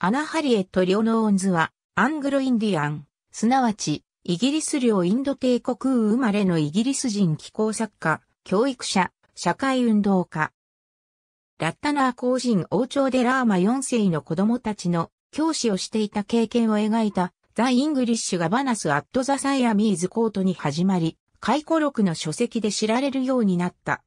アナ・ハリエット・リオノーンズは、アングロインディアン、すなわち、イギリス領インド帝国生まれのイギリス人気候作家、教育者、社会運動家。ラッタナー公人王朝でラーマ4世の子供たちの教師をしていた経験を描いた、ザ・イングリッシュ・ガバナス・アット・ザ・サイアミーズ・コートに始まり、回顧録の書籍で知られるようになった。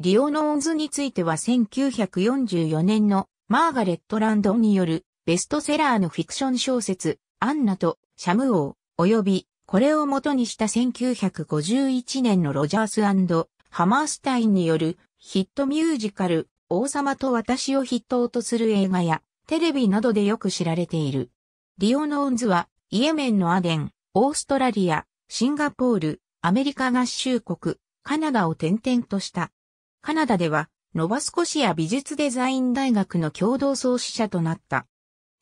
リオノーンズについては1944年のマーガレット・ランドンによるベストセラーのフィクション小説、アンナとシャム王、及び、これを元にした1951年のロジャースハマースタインによるヒットミュージカル、王様と私を筆頭とする映画や、テレビなどでよく知られている。リオノーンズは、イエメンのアデン、オーストラリア、シンガポール、アメリカ合衆国、カナダを転々とした。カナダでは、ノバスコシア美術デザイン大学の共同創始者となった。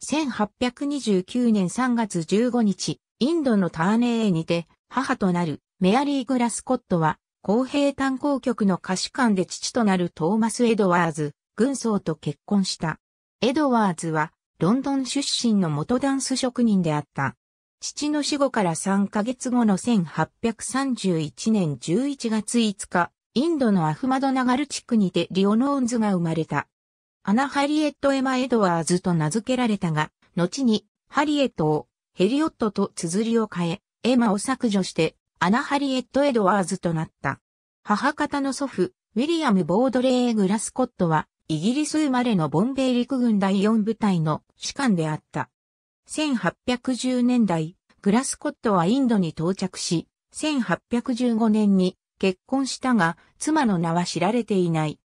1829年3月15日、インドのターネーにて、母となるメアリー・グラスコットは、公平炭鉱局の歌手官で父となるトーマス・エドワーズ、軍曹と結婚した。エドワーズは、ロンドン出身の元ダンス職人であった。父の死後から3ヶ月後の1831年11月5日、インドのアフマドナガル地区にてリオノーンズが生まれた。アナ・ハリエット・エマ・エドワーズと名付けられたが、後に、ハリエットを、ヘリオットと綴りを変え、エマを削除して、アナ・ハリエット・エドワーズとなった。母方の祖父、ウィリアム・ボードレー・グラスコットは、イギリス生まれのボンベイ陸軍第4部隊の士官であった。1810年代、グラスコットはインドに到着し、1815年に結婚したが、妻の名は知られていない。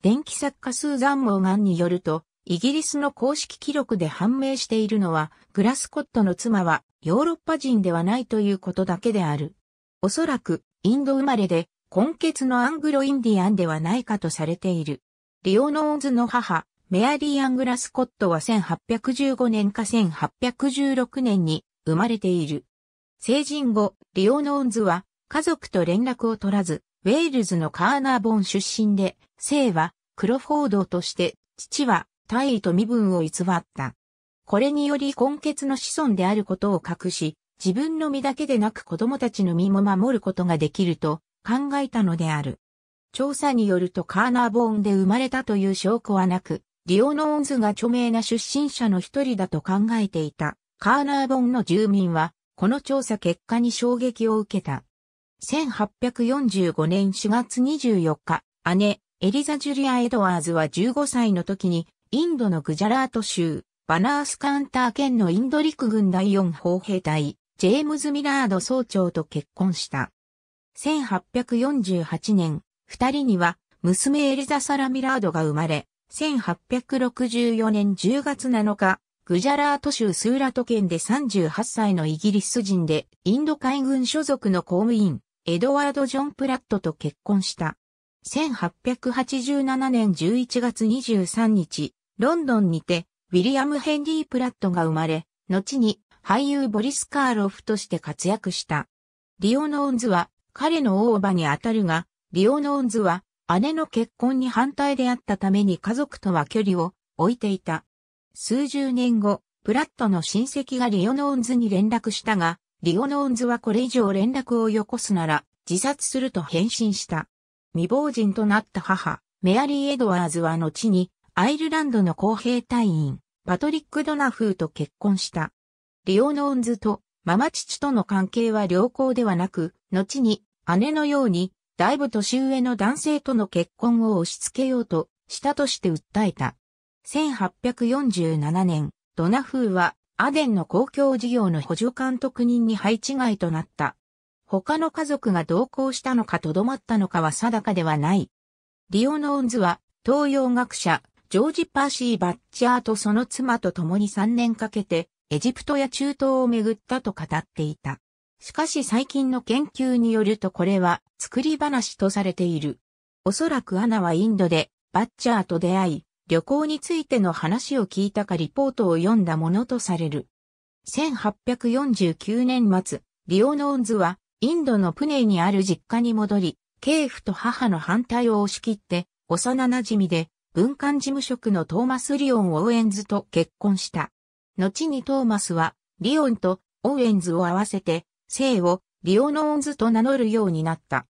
電気作家スーザン・モーガンによると、イギリスの公式記録で判明しているのは、グラスコットの妻はヨーロッパ人ではないということだけである。おそらく、インド生まれで、根血のアングロインディアンではないかとされている。リオノーズの母、メアリー・アングラスコットは1815年か1816年に生まれている。成人後、リオノーンズは家族と連絡を取らず、ウェールズのカーナーボン出身で、姓はクロフォードとして、父は大尉と身分を偽った。これにより根血の子孫であることを隠し、自分の身だけでなく子供たちの身も守ることができると考えたのである。調査によるとカーナーボーンで生まれたという証拠はなく、リオノーンズが著名な出身者の一人だと考えていたカーナーボーンの住民は、この調査結果に衝撃を受けた。1845年4月24日、姉、エリザ・ジュリア・エドワーズは15歳の時に、インドのグジャラート州、バナースカウンター県のインド陸軍第四砲兵隊、ジェームズ・ミラード総長と結婚した。1848年、二人には、娘エリザ・サラ・ミラードが生まれ、1864年10月7日、グジャラート州スーラト県で38歳のイギリス人で、インド海軍所属の公務員、エドワード・ジョン・プラットと結婚した。1887年11月23日、ロンドンにて、ウィリアム・ヘンリー・プラットが生まれ、後に俳優ボリス・カーロフとして活躍した。リオノーンズは彼の大叔母にあたるが、リオノーンズは姉の結婚に反対であったために家族とは距離を置いていた。数十年後、プラットの親戚がリオノーンズに連絡したが、リオノーンズはこれ以上連絡をよこすなら自殺すると返信した。未亡人となった母、メアリー・エドワーズは後にアイルランドの公兵隊員、パトリック・ドナフーと結婚した。リオノーンズとママ父との関係は良好ではなく、後に姉のようにだいぶ年上の男性との結婚を押し付けようとしたとして訴えた。1847年、ドナフーはアデンの公共事業の補助監督人に配置外となった。他の家族が同行したのかとどまったのかは定かではない。リオノーンズは、東洋学者、ジョージ・パーシー・バッチャーとその妻と共に3年かけて、エジプトや中東を巡ったと語っていた。しかし最近の研究によるとこれは作り話とされている。おそらくアナはインドでバッチャーと出会い、旅行についての話を聞いたかリポートを読んだものとされる。1849年末、リオノーンズはインドのプネにある実家に戻り、系譜と母の反対を押し切って、幼馴染で、文官事務職のトーマス・リオン・オーエンズと結婚した。後にトーマスは、リオンとオーエンズを合わせて、姓をリオノーンズと名乗るようになった。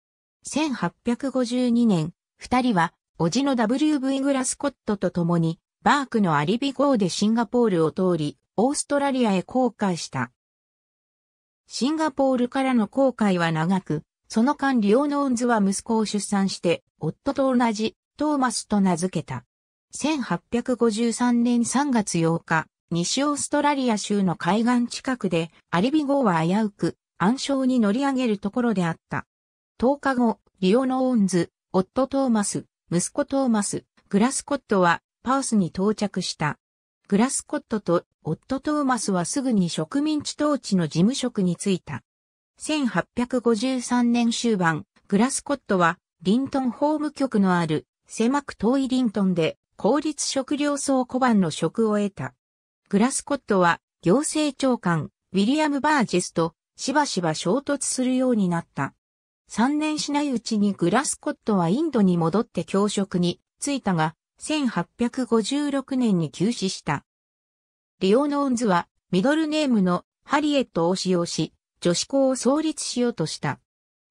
1852年、二人は、叔父の W.V. グラスコットと共に、バークのアリビ号でシンガポールを通り、オーストラリアへ航海した。シンガポールからの航海は長く、その間リオノーンズは息子を出産して、夫と同じ、トーマスと名付けた。1853年3月8日、西オーストラリア州の海岸近くで、アリビ号は危うく、暗礁に乗り上げるところであった。10日後、リオノーンズ、夫トーマス、息子トーマス、グラスコットは、パースに到着した。グラスコットと夫トーマスはすぐに植民地統治の事務職に就いた。1853年終盤、グラスコットはリントン法務局のある狭く遠いリントンで公立食料層庫番の職を得た。グラスコットは行政長官ウィリアム・バージェスとしばしば衝突するようになった。3年しないうちにグラスコットはインドに戻って教職に就いたが、1856年に休止した。リオノーンズはミドルネームのハリエットを使用し、女子校を創立しようとした。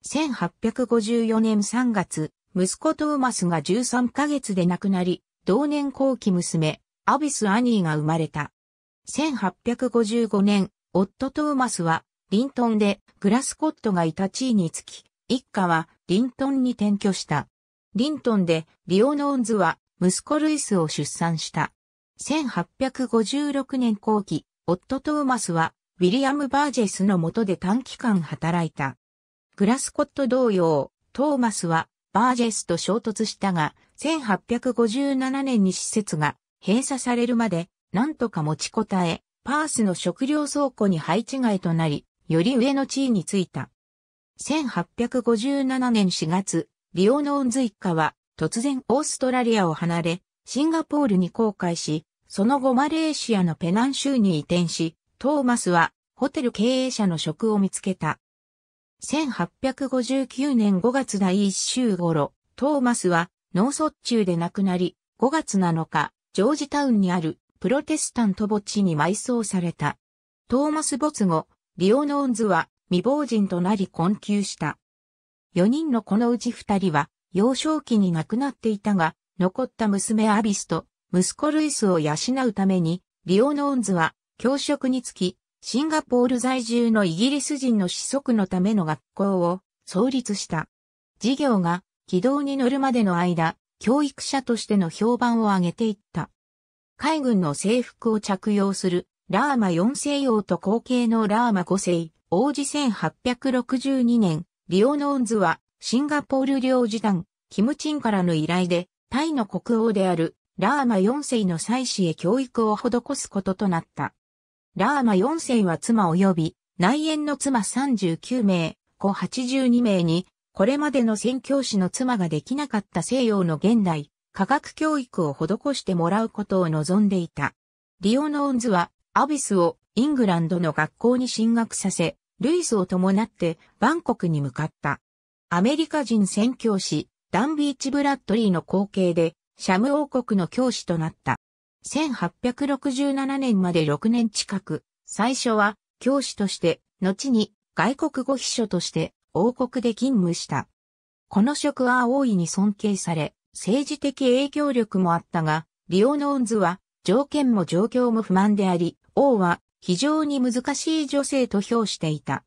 1854年3月、息子トーマスが13ヶ月で亡くなり、同年後期娘、アビス・アニーが生まれた。1855年、夫トーマスは、リントンでグラスコットがいた地位につき、一家はリントンに転居した。リントンでリオノーンズは息子ルイスを出産した。1856年後期、夫トーマスは、ウィリアム・バージェスの下で短期間働いた。グラスコット同様、トーマスは、バージェスと衝突したが、1857年に施設が閉鎖されるまで、なんとか持ちこたえ、パースの食料倉庫に配置外となり、より上の地位についた。1857年4月、リオノーンズ一家は突然オーストラリアを離れ、シンガポールに航海し、その後マレーシアのペナン州に移転し、トーマスはホテル経営者の職を見つけた。1859年5月第1週頃、トーマスは脳卒中で亡くなり、5月7日、ジョージタウンにあるプロテスタント墓地に埋葬された。トーマス没後、リオノーンズは未亡人となり困窮した。4人のこのうち2人は幼少期に亡くなっていたが、残った娘アビスと息子ルイスを養うために、リオノーンズは、教職につき、シンガポール在住のイギリス人の子息のための学校を創立した。事業が軌道に乗るまでの間、教育者としての評判を上げていった。海軍の制服を着用するラーマ4世用と後継のラーマ5世、王子1862年、リオノーンズはシンガポール領事団、キムチンからの依頼で、タイの国王であるラーマ4世の妻子へ教育を施すこととなった。ラーマ4世は妻及び内縁の妻39名、子82名に、これまでの宣教師の妻ができなかった西洋の現代、科学教育を施してもらうことを望んでいた。リオノーンズは、アビスをイングランドの学校に進学させ、ルイスを伴ってバンコクに向かった。アメリカ人宣教師、ダンビーチ・ブラッドリーの後継で、シャム王国の教師となった。1867年まで6年近く、最初は教師として、後に外国語秘書として王国で勤務した。この職は大いに尊敬され、政治的影響力もあったが、リオノーンズは条件も状況も不満であり、王は非常に難しい女性と評していた。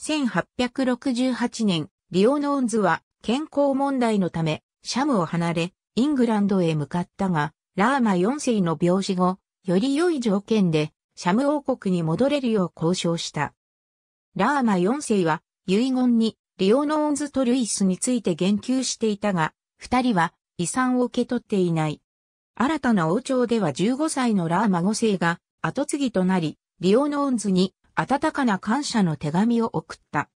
1868年、リオノーンズは健康問題のため、シャムを離れ、イングランドへ向かったが、ラーマ4世の病死後、より良い条件で、シャム王国に戻れるよう交渉した。ラーマ4世は、遺言に、リオノーンズとルイスについて言及していたが、二人は遺産を受け取っていない。新たな王朝では15歳のラーマ5世が後継ぎとなり、リオノーンズに温かな感謝の手紙を送った。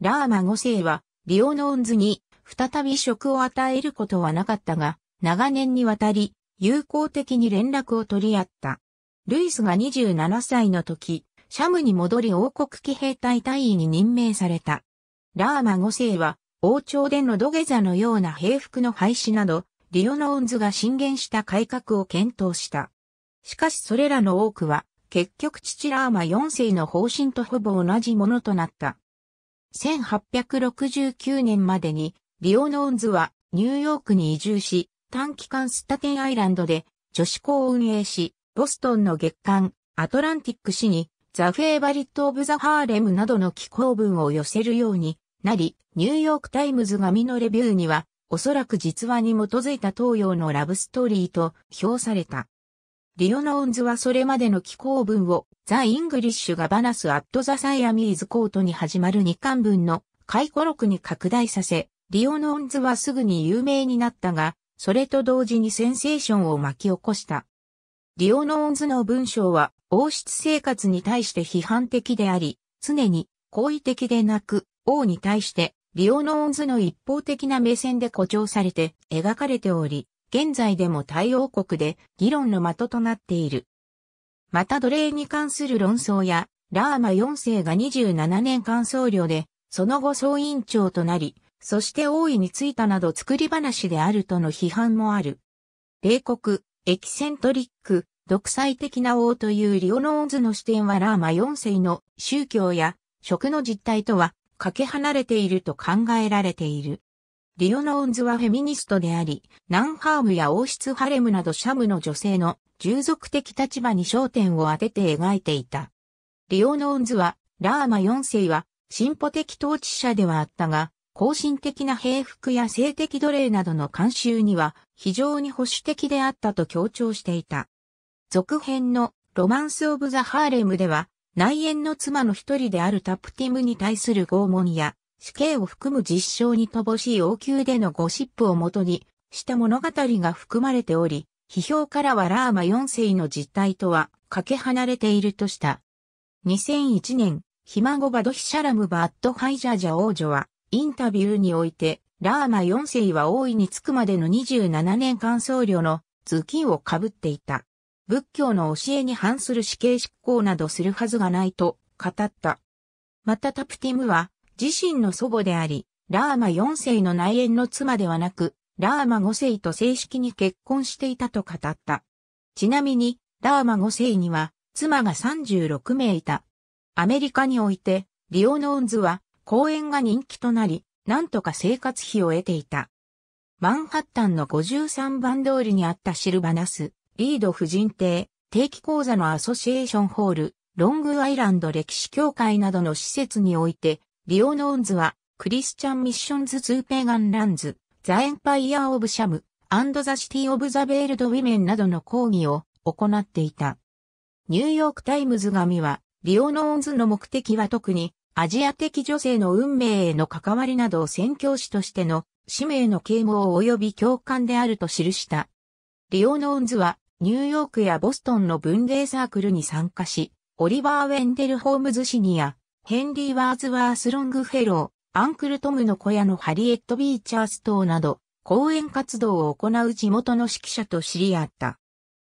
ラーマ5世は、リオノーンズに再び職を与えることはなかったが、長年にわたり、友好的に連絡を取り合った。ルイスが27歳の時、シャムに戻り王国騎兵隊隊員に任命された。ラーマ5世は、王朝での土下座のような平服の廃止など、リオノーンズが進言した改革を検討した。しかしそれらの多くは、結局父ラーマ4世の方針とほぼ同じものとなった。1869年までにリオノーンズはニューヨークに移住し、短期間スタテンアイランドで女子校を運営し、ボストンの月刊アトランティック市にザ・フェイバリット・オブ・ザ・ハーレムなどの寄稿文を寄せるようになり、ニューヨーク・タイムズ紙のレビューには、おそらく実話に基づいた東洋のラブストーリーと評された。リオノーンズはそれまでの寄稿文をザ・イングリッシュ・がバナス・アット・ザ・サイアミーズ・コートに始まる2巻分の回顧録に拡大させ、リオノーンズはすぐに有名になったが、それと同時にセンセーションを巻き起こした。リオノーンズの文章は、王室生活に対して批判的であり、常に好意的でなく、王に対して、リオノーンズの一方的な目線で誇張されて描かれており、現在でも対応国で議論の的となっている。また奴隷に関する論争や、ラーマ4世が27年間僧侶で、その後総院長となり、そして王位についたなど作り話であるとの批判もある。冷酷、エキセントリック、独裁的な王というリオノーンズの視点はラーマ4世の宗教や食の実態とはかけ離れていると考えられている。リオノーンズはフェミニストであり、ナンハームや王室ハレムなどシャムの女性の従属的立場に焦点を当てて描いていた。リオノーンズは、ラーマ4世は、進歩的統治者ではあったが、後進的な平服や性的奴隷などの慣習には非常に保守的であったと強調していた。続編のロマンス・オブ・ザ・ハーレムでは内縁の妻の一人であるタプティムに対する拷問や死刑を含む実証に乏しい王宮でのゴシップをもとにした物語が含まれており、批評からはラーマ4世の実態とはかけ離れているとした。2001年、ひゴバドヒシャラムバッドハイジャジャ王女はインタビューにおいて、ラーマ4世は王位に着くまでの27年間僧侶の頭巾をかぶっていた。仏教の教えに反する死刑執行などするはずがないと語った。またタプティムは自身の祖母であり、ラーマ4世の内縁の妻ではなく、ラーマ5世と正式に結婚していたと語った。ちなみに、ラーマ5世には妻が36名いた。アメリカにおいて、リオノーンズは公演が人気となり、なんとか生活費を得ていた。マンハッタンの53番通りにあったシルバナス、リード夫人邸、定期講座のアソシエーションホール、ロングアイランド歴史協会などの施設において、リオノーンズは、クリスチャンミッションズ・ツーペーガン・ランズ、ザ・エンパイア・オブ・シャム、アンド・ザ・シティ・オブ・ザ・ベールド・ウィメンなどの講義を行っていた。ニューヨーク・タイムズ紙は、リオノーンズの目的は特に、アジア的女性の運命への関わりなどを宣教師としての使命の啓蒙及び共感であると記した。リオノーンズはニューヨークやボストンの文芸サークルに参加し、オリバー・ウェンデル・ホームズ・シニア、ヘンリー・ワーズ・ワース・ロング・フェロー、アンクル・トムの小屋のハリエット・ビーチャース等など、講演活動を行う地元の指揮者と知り合った。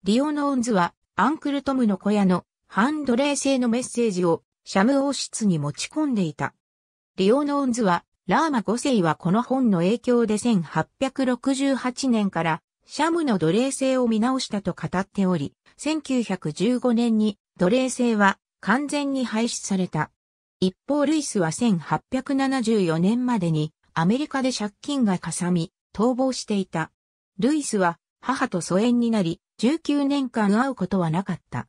リオノーンズは、アンクル・トムの小屋のハンドレー製のメッセージをシャム王室に持ち込んでいた。リオノーンズは、ラーマ5世はこの本の影響で1868年からシャムの奴隷制を見直したと語っており、1915年に奴隷制は完全に廃止された。一方ルイスは1874年までにアメリカで借金がかさみ、逃亡していた。ルイスは母と疎遠になり、19年間会うことはなかった。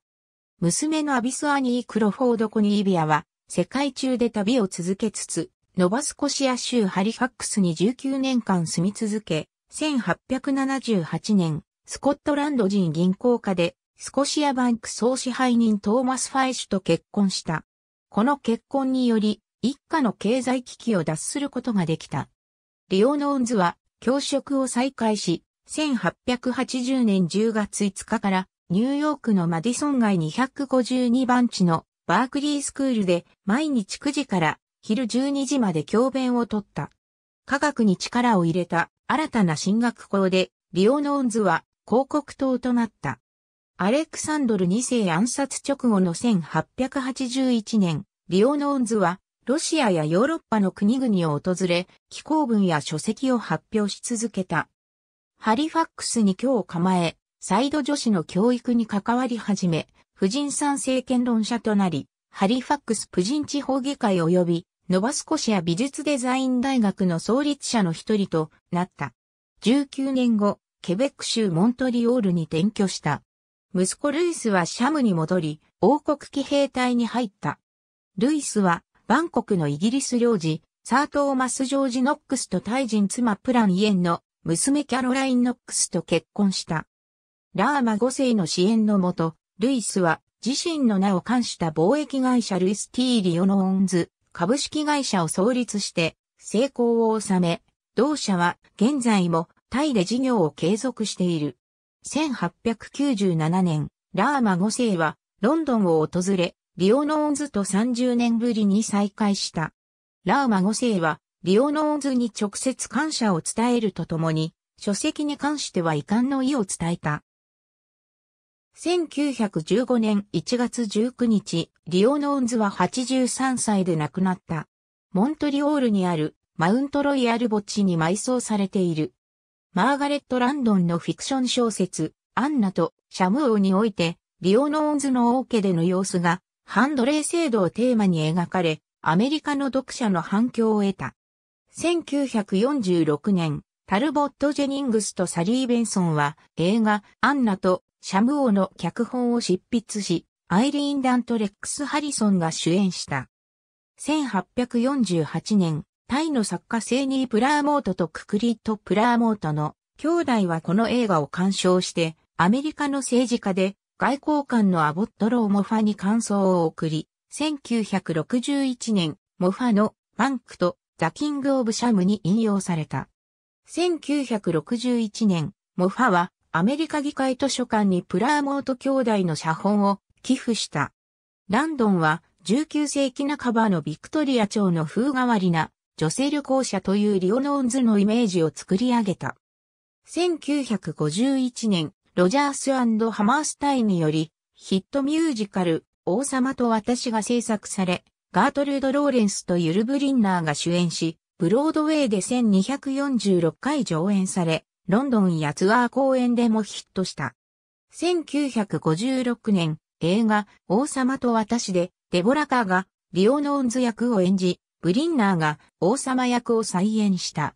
娘のアビス・アニー・クロフォード・コニービアは、世界中で旅を続けつつ、ノバスコシア州ハリファックスに19年間住み続け、1878年、スコットランド人銀行家で、スコシアバンク総支配人トーマス・ファイシュと結婚した。この結婚により、一家の経済危機を脱することができた。リオノーンズは、教職を再開し、1880年10月5日からニューヨークのマディソン街252番地のバークリースクールで毎日9時から昼12時まで教鞭をとった。科学に力を入れた新たな進学校でリオノーンズは広告塔となった。アレクサンドル2世暗殺直後の1881年、リオノーンズはロシアやヨーロッパの国々を訪れ、寄稿文や書籍を発表し続けた。ハリファックスに今日構え、サイド女子の教育に関わり始め、婦人参政権論者となり、ハリファックス婦人地方議会及び、ノバスコシア美術デザイン大学の創立者の一人となった。19年後、ケベック州モントリオールに転居した。息子ルイスはシャムに戻り、王国騎兵隊に入った。ルイスは、バンコクのイギリス領事、サートーマス・ジョージ・ノックスとタイ人妻プラン・イエンの娘キャロライン・ノックスと結婚した。ラーマ5世の支援のもと、ルイスは自身の名を冠した貿易会社ルイス・ティー・リオノーンズ株式会社を創立して成功を収め、同社は現在もタイで事業を継続している。1897年、ラーマ5世はロンドンを訪れ、リオノーンズと30年ぶりに再会した。ラーマ5世はリオノーンズに直接感謝を伝えるとともに、書籍に関しては遺憾の意を伝えた。1915年1月19日、リオノーンズは83歳で亡くなった。モントリオールにあるマウントロイヤル墓地に埋葬されている。マーガレット・ランドンのフィクション小説、アンナとシャム王において、リオノーンズの王家での様子が、ハンドレー制度をテーマに描かれ、アメリカの読者の反響を得た。1946年、タルボット・ジェニングスとサリー・ベンソンは映画アンナとシャム王の脚本を執筆し、アイリーン・ダントレックス・ハリソンが主演した。1848年、タイの作家セーニー・プラーモートとククリート・プラーモートの兄弟はこの映画を鑑賞して、アメリカの政治家で外交官のアボット・ロー・モファに感想を送り、1961年、モファのバンクとザ・キング・オブ・シャムに引用された。1961年、モファはアメリカ議会図書館にプラーモート兄弟の写本を寄付した。ランドンは19世紀半ばのビクトリア朝の風変わりな女性旅行者というリオノーンズのイメージを作り上げた。1951年、ロジャースハマースタイによりヒットミュージカル王様と私が制作され、ガートルード・ローレンスとユル・ブリンナーが主演し、ブロードウェイで1246回上演され、ロンドンやツアー公演でもヒットした。1956年、映画、王様と私で、デボラカーが、リオノーンズ役を演じ、ブリンナーが王様役を再演した。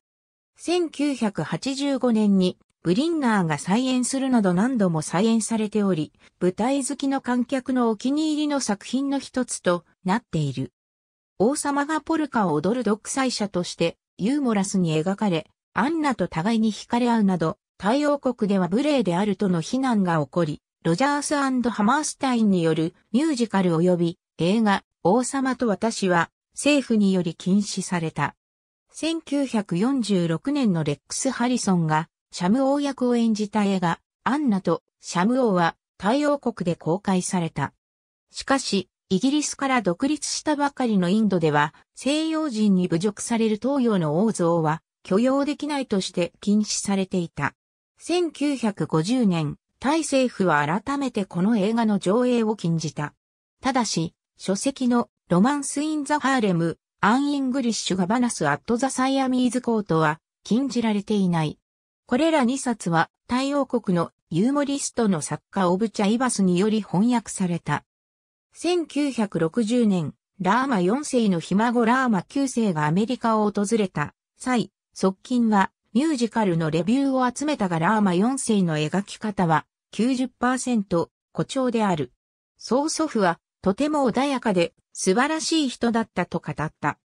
1985年に、ブリンナーが再演するなど何度も再演されており、舞台好きの観客のお気に入りの作品の一つとなっている。王様がポルカを踊る独裁者として、ユーモラスに描かれ、アンナと互いに惹かれ合うなど、太陽国では無礼であるとの非難が起こり、ロジャースハマースタインによるミュージカル及び映画、王様と私は政府により禁止された。1946年のレックス・ハリソンがシャム王役を演じた映画、アンナとシャム王は太陽国で公開された。しかし、イギリスから独立したばかりのインドでは、西洋人に侮辱される東洋の王像は、許容できないとして禁止されていた。1950年、タイ政府は改めてこの映画の上映を禁じた。ただし、書籍のロマンス・イン・ザ・ハーレム、アン・イングリッシュ・がバナス・アット・ザ・サイアミーズ・コートは禁じられていない。これら2冊は、タイ王国のユーモリストの作家オブ・チャイバスにより翻訳された。1960年、ラーマ4世のひ孫ラーマ9世がアメリカを訪れた際、側近はミュージカルのレビューを集めたがラーマ4世の描き方は90%誇張である。曽祖父はとても穏やかで素晴らしい人だったと語った。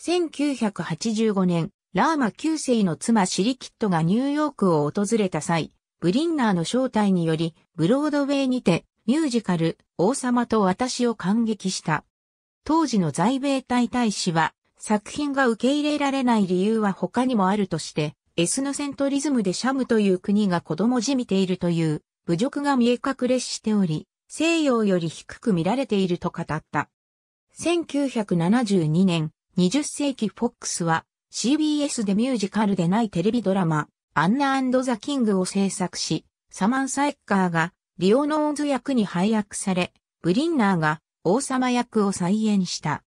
1985年、ラーマ9世の妻シリキットがニューヨークを訪れた際、ブリンナーの招待により、ブロードウェイにてミュージカル、王様と私を感激した。当時の在米大大使は、作品が受け入れられない理由は他にもあるとして、エスノセントリズムでシャムという国が子供じみているという侮辱が見え隠れしており、西洋より低く見られていると語った。1972年、20世紀フォックスは CBS でミュージカルでないテレビドラマ、アンナザ・キングを制作し、サマンサ・エッカーがリオノーズ役に配役され、ブリンナーが王様役を再演した。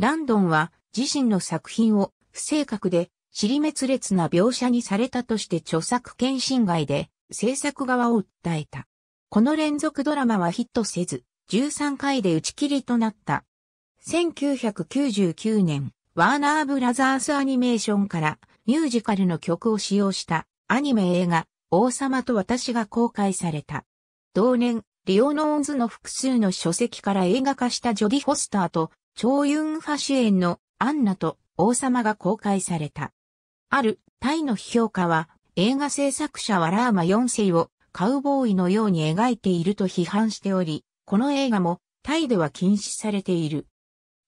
ランドンは自身の作品を不正確で尻滅裂な描写にされたとして著作権侵害で制作側を訴えた。この連続ドラマはヒットせず、13回で打ち切りとなった。1999年、ワーナーブラザースアニメーションからミュージカルの曲を使用したアニメ映画、王様と私が公開された。同年、リオノーンズの複数の書籍から映画化したジョディ・フォスターと、チョユンファ主演のアンナと王様が公開された。あるタイの批評家は映画制作者はラーマ4世をカウボーイのように描いていると批判しており、この映画もタイでは禁止されている。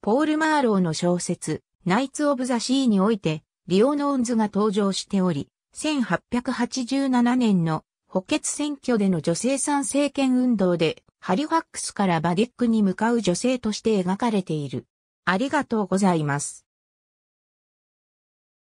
ポール・マーローの小説、ナイツ・オブ・ザ・シーにおいて、リオノーンズが登場しており、1887年の補欠選挙での女性参政権運動で、ハリファックスからバディックに向かう女性として描かれている。ありがとうございます。